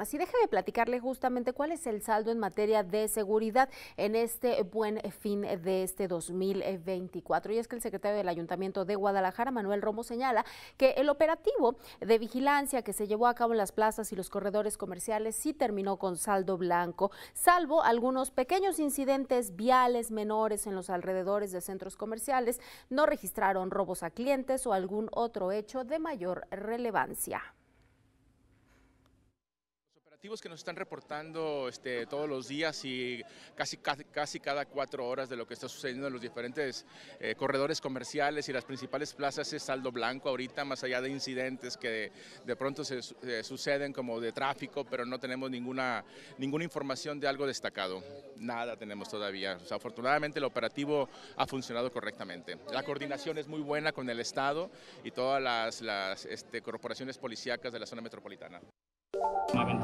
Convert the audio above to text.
Así Y déjeme platicarle justamente cuál es el saldo en materia de seguridad en este buen fin de este 2024. Y es que el secretario del Ayuntamiento de Guadalajara, Manuel Romo, señala que el operativo de vigilancia que se llevó a cabo en las plazas y los corredores comerciales sí terminó con saldo blanco, salvo algunos pequeños incidentes viales menores en los alrededores de centros comerciales. No registraron robos a clientes o algún otro hecho de mayor relevancia que nos están reportando este, todos los días y casi, casi, cada cuatro horas de lo que está sucediendo en los diferentes eh, corredores comerciales y las principales plazas es saldo blanco ahorita, más allá de incidentes que de, pronto se, eh, suceden como de tráfico, pero no tenemos ninguna, ninguna información de algo destacado. Nada tenemos todavía. afortunadamente el operativo ha funcionado correctamente. La coordinación es muy buena con el Estado y todas las, este, corporaciones policíacas de la zona metropolitana.